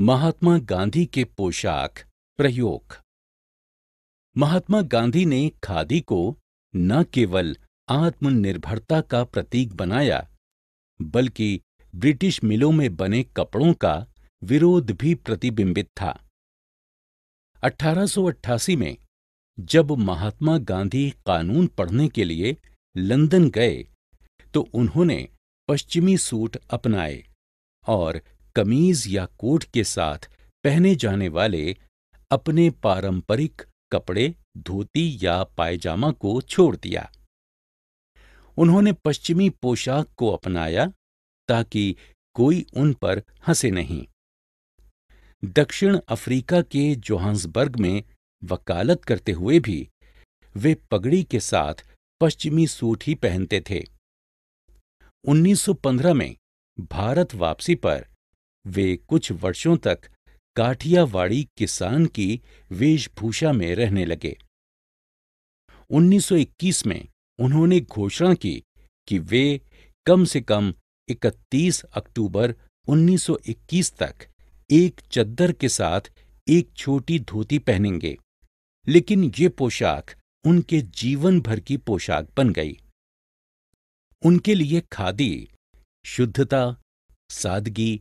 महात्मा गांधी के पोशाक प्रयोग महात्मा गांधी ने खादी को न केवल आत्मनिर्भरता का प्रतीक बनाया बल्कि ब्रिटिश मिलों में बने कपड़ों का विरोध भी प्रतिबिंबित था 1888 में जब महात्मा गांधी कानून पढ़ने के लिए लंदन गए तो उन्होंने पश्चिमी सूट अपनाए और कमीज या कोट के साथ पहने जाने वाले अपने पारंपरिक कपड़े धोती या पायजामा को छोड़ दिया उन्होंने पश्चिमी पोशाक को अपनाया ताकि कोई उन पर हंसे नहीं दक्षिण अफ्रीका के जोहान्सबर्ग में वकालत करते हुए भी वे पगड़ी के साथ पश्चिमी सूट ही पहनते थे 1915 में भारत वापसी पर वे कुछ वर्षों तक काठियावाड़ी किसान की वेशभूषा में रहने लगे 1921 में उन्होंने घोषणा की कि वे कम से कम 31 अक्टूबर 1921 तक एक चद्दर के साथ एक छोटी धोती पहनेंगे लेकिन ये पोशाक उनके जीवन भर की पोशाक बन गई उनके लिए खादी शुद्धता सादगी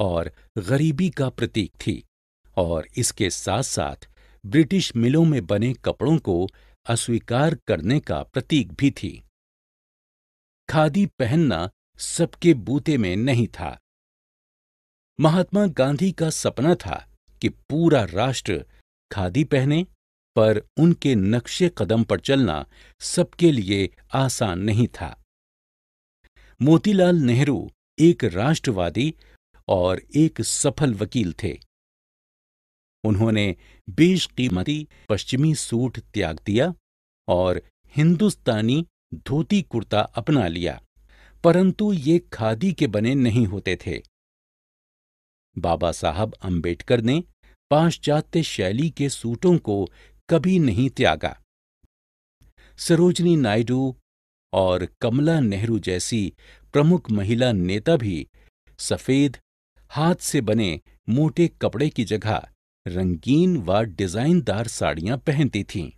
और गरीबी का प्रतीक थी और इसके साथ साथ ब्रिटिश मिलों में बने कपड़ों को अस्वीकार करने का प्रतीक भी थी खादी पहनना सबके बूते में नहीं था महात्मा गांधी का सपना था कि पूरा राष्ट्र खादी पहने पर उनके नक्शे कदम पर चलना सबके लिए आसान नहीं था मोतीलाल नेहरू एक राष्ट्रवादी और एक सफल वकील थे उन्होंने बेशकीमती पश्चिमी सूट त्याग दिया और हिंदुस्तानी धोती कुर्ता अपना लिया परंतु ये खादी के बने नहीं होते थे बाबा साहब अंबेडकर ने पाश्चात्य शैली के सूटों को कभी नहीं त्यागा सरोजनी नायडू और कमला नेहरू जैसी प्रमुख महिला नेता भी सफेद हाथ से बने मोटे कपड़े की जगह रंगीन व डिजाइनदार साड़ियां पहनती थीं